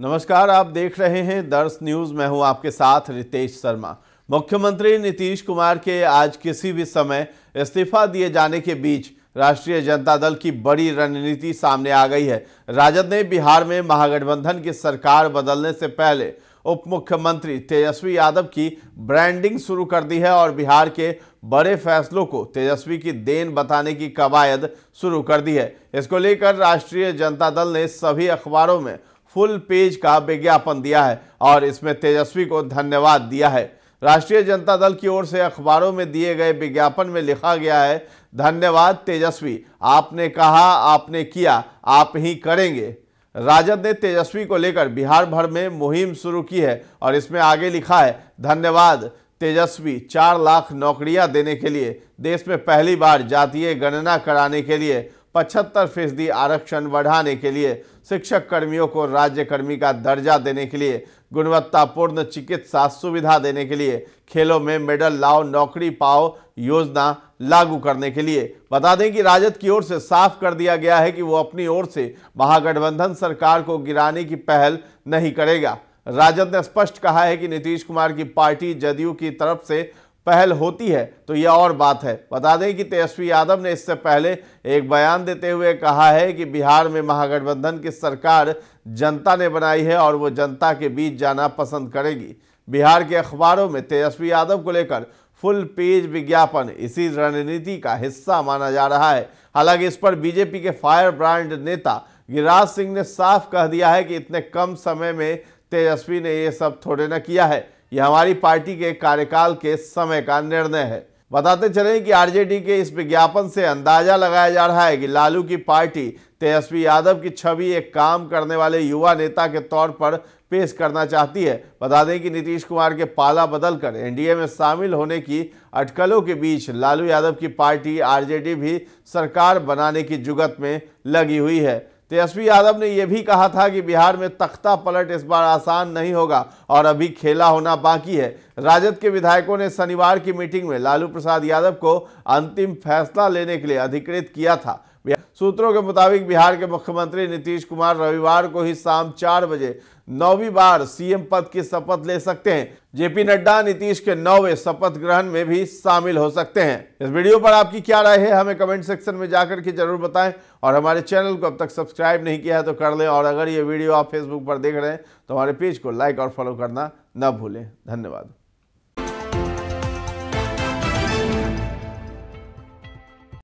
नमस्कार आप देख रहे हैं दर्श न्यूज मैं हूं आपके साथ रितेश शर्मा मुख्यमंत्री नीतीश कुमार के आज किसी भी समय इस्तीफा दिए जाने के बीच राष्ट्रीय जनता दल की बड़ी रणनीति सामने आ गई है राजद ने बिहार में महागठबंधन की सरकार बदलने से पहले उप मुख्यमंत्री तेजस्वी यादव की ब्रांडिंग शुरू कर दी है और बिहार के बड़े फैसलों को तेजस्वी की देन बताने की कवायद शुरू कर दी है इसको लेकर राष्ट्रीय जनता दल ने सभी अखबारों में फुल पेज का विज्ञापन दिया है और इसमें तेजस्वी को धन्यवाद दिया है राष्ट्रीय जनता दल की ओर से अखबारों में दिए गए विज्ञापन में लिखा गया है धन्यवाद तेजस्वी आपने कहा आपने किया आप ही करेंगे राजद ने तेजस्वी को लेकर बिहार भर में मुहिम शुरू की है और इसमें आगे लिखा है धन्यवाद तेजस्वी चार लाख नौकरियां देने के लिए देश में पहली बार जातीय गणना कराने के लिए पचहत्तर फीसदी आरक्षण बढ़ाने के लिए शिक्षक कर्मियों को राज्य कर्मी का दर्जा देने के लिए गुणवत्तापूर्ण चिकित्सा सुविधा देने के लिए खेलों में मेडल लाओ नौकरी पाओ योजना लागू करने के लिए बता दें कि राजद की ओर से साफ कर दिया गया है कि वो अपनी ओर से महागठबंधन सरकार को गिराने की पहल नहीं करेगा राजद ने स्पष्ट कहा है कि नीतीश कुमार की पार्टी जदयू की तरफ से पहल होती है तो यह और बात है बता दें कि तेजस्वी यादव ने इससे पहले एक बयान देते हुए कहा है कि बिहार में महागठबंधन की सरकार जनता ने बनाई है और वो जनता के बीच जाना पसंद करेगी बिहार के अखबारों में तेजस्वी यादव को लेकर फुल पेज विज्ञापन इसी रणनीति का हिस्सा माना जा रहा है हालांकि इस पर बीजेपी के फायर ब्रांड नेता गिरिराज सिंह ने साफ कह दिया है कि इतने कम समय में तेजस्वी ने ये सब थोड़े न किया है यह हमारी पार्टी के कार्यकाल के समय का निर्णय है बताते चले कि आरजेडी के इस विज्ञापन से अंदाजा लगाया जा रहा है कि लालू की पार्टी तेजस्वी यादव की छवि एक काम करने वाले युवा नेता के तौर पर पेश करना चाहती है बता दें कि नीतीश कुमार के पाला बदलकर एनडीए में शामिल होने की अटकलों के बीच लालू यादव की पार्टी आरजेडी भी सरकार बनाने की जुगत में लगी हुई है तेजस्वी यादव ने यह भी कहा था कि बिहार में तख्ता पलट इस बार आसान नहीं होगा और अभी खेला होना बाकी है राजद के विधायकों ने शनिवार की मीटिंग में लालू प्रसाद यादव को अंतिम फैसला लेने के लिए अधिकृत किया था सूत्रों के मुताबिक बिहार के मुख्यमंत्री नीतीश कुमार रविवार को ही शाम चार बजे नौवीं बार सीएम पद की शपथ ले सकते हैं जेपी नड्डा नीतीश के नौवे शपथ ग्रहण में भी शामिल हो सकते हैं इस वीडियो पर आपकी क्या राय है हमें कमेंट सेक्शन में जाकर के जरूर बताएं और हमारे चैनल को अब तक सब्सक्राइब नहीं किया है तो कर लें और अगर ये वीडियो आप फेसबुक पर देख रहे हैं तो हमारे पेज को लाइक और फॉलो करना न भूलें धन्यवाद you